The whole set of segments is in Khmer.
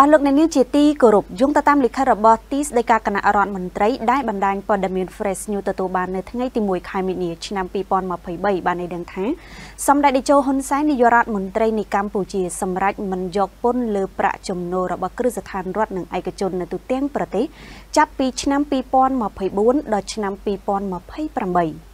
អស់លោកអ្នកនាងជាទីគោរពយោងទៅតាមលិខិតរបស់ទីស្តីការគណៈរដ្ឋមន្ត្រីដែលបណ្ដាញព័ត៌មាន Fresh News ទទួលបាននៅថ្ងៃទី1ខែមីនាឆ្នាំ2023បានឲ្យដឹងថា សម្ដេចតេជោហ៊ុនសែននាយករដ្ឋមន្ត្រីនៃកម្ពុជា សម្រេចមិនយកពន្ធលើប្រាក់ចំណូលរបស់គ្រឹះស្ថានរដ្ឋនិងឯកជននៅទូទាំងប្រទេស ចាប់ពីឆ្នាំ2024ដល់ឆ្នាំ2028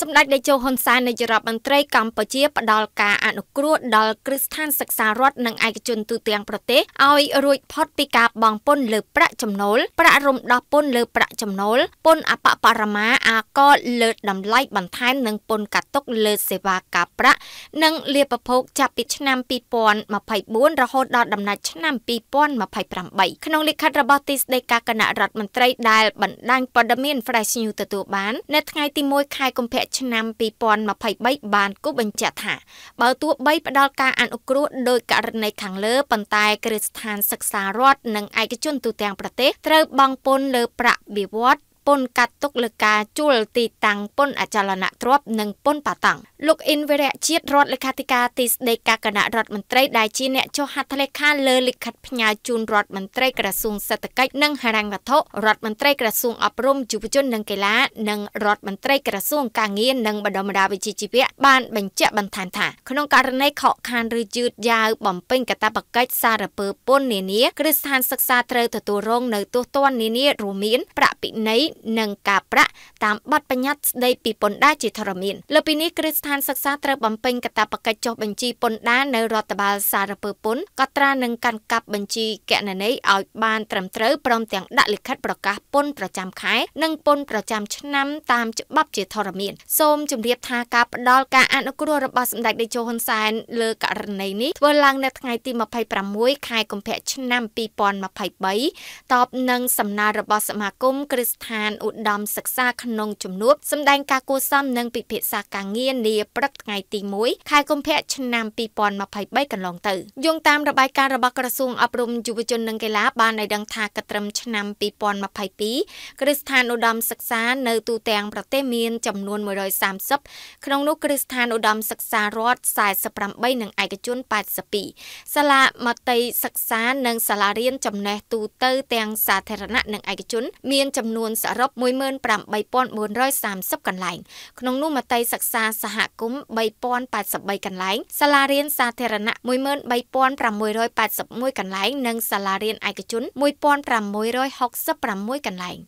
សម្ដេចតេជោហ៊ុនសែននាយរដ្ឋមន្ត្រីកម្ពុជាផ្ដល់ការអនុគ្រោះដល់គ្រឹះស្ថានសិក្សារដ្ឋនិងឯកជនទូទាំងប្រទេសឲ្យរួចផុតពីការបង់ពន្ធលើប្រាក់ចំណូលប្រាក់រំដោះពន្ធលើប្រាក់ចំណូលពន្ធអបបរមាអាករលើតម្លៃបន្ថែមនិងពន្ធកាត់ទុក លើសេវាការប្រាក់និងលាភភោគចាប់ពីឆ្នាំ2024រហូតដល់ដំណាច់ឆ្នាំ2028ក្នុងលិខិតរបស់ទីស្តីការគណៈរដ្ឋមន្ត្រីដែលបណ្ដាញព័ត៌មាន Fresh News ទទួលបាន នៅថ្ងៃទី1ខែកុម្ភៈឆ្នាំ2023បានគូបញ្ជាក់ថាបើទោះបីផ្ដល់ការអនុគ្រោះដោយករណីខាងលើប៉ុន្តែគ្រឹះស្ថានសិក្សារដ្ឋនិងឯកជនទូទាំងប្រទេសត្រូវបង់ពន្ធលើប្រាក់បៀវត្សពន្ធកាត់ទុកលើការជួលទីតាំងពន្ធអចលនទ្រព្យនិងពន្ធប៉ាតង់លោកអ៊ីនវេរៈជាតិរដ្ឋលេខាធិការទីស្តីការគណៈរដ្ឋមន្ត្រីដែលជាអ្នកចុះហត្ថលេខាលើលិខិតផ្ញើជូនរដ្ឋមន្ត្រីក្រសួងសេដ្ឋកិច្ចនិងហិរញ្ញវត្ថុរដ្ឋមន្ត្រីក្រសួងអប់រំយុវជននិងកីឡានិងរដ្ឋមន្ត្រីក្រសួងការងារនិងបណ្ដុំបណ្ដាវិជ្ជាជីវៈបានបញ្ជាក់បន្ថែមថា ក្នុងករណីខកខានឬយឺតយ៉ាវបំពេញកាតព្វកិច្ចសារពើពន្ធនានាគ្រឹះស្ថានសិក្សាត្រូវទទួលរងនៅទោសទណ្ឌនានារួមមានប្រាក់ពិន័យនិងការប្រាក់តាមបទបញ្ញត្តិស្ដីពីពន្ធដារជាធរមានលើពីនេះគ្រឹះស្ថាននសិក្សាត្រូវបំពេញកាតព្វកិច្ចចុះបញ្ជីពន្ធដារនៅរដ្ឋបាលសារពើពន្ធកត់ត្រានិងកាន់កាប់បញ្ជីគណនេយ្យឲ្យបានត្រឹមត្រូវព្រមទាំងដាក់លិខិតប្រកាសពន្ធប្រចាំខែ និងពន្ធប្រចាំឆ្នាំតាមច្បាប់ជាធរមាន សូមជម្រាបថាការផ្ដល់ការអនុគ្រោះរបស់សម្ដេចតេជោហ៊ុនសែន លើករណីនេះធ្វើឡើងនៅថ្ងៃទី26ខែកុម្ភៈឆ្នាំ2023តបនឹងសំណើរបស់សមាគមគ្រឹះស្ថានឧត្តមសិក្សាក្នុងជំនួបសម្ដែងការគួសមនិងពិភាក្សាការងារនីលាព្រឹកថ្ងៃទី1ខែកុម្ភៈឆ្នាំ2023កន្លងទៅយោងតាមរបាយការណ៍របស់ក្រសួងអប់រំយុវជននិងកីឡាបានឲ្យដឹងថាកត្រឹមឆ្នាំ2022គ្រឹះស្ថានឧត្តមសិក្សានៅទូទាំងប្រទេសមានចំនួន130ក្នុងនោះគ្រឹះស្ថានឧត្តមសិក្សារដ្ឋ48និងឯកជន82សាលាមត្តេយ្យសិក្សានិងសាលារៀនចំណេះទូទៅទាំងសាធារណៈនិងឯកជន មានចំនួនសរុប18430កន្លែងក្នុងនោះមត្តេយ្យសិក្សាសហគមន៍3083កន្លែងសាលារៀនសាធារណៈ13681កន្លែងនិងសាលារៀនឯកជន1666កន្លែង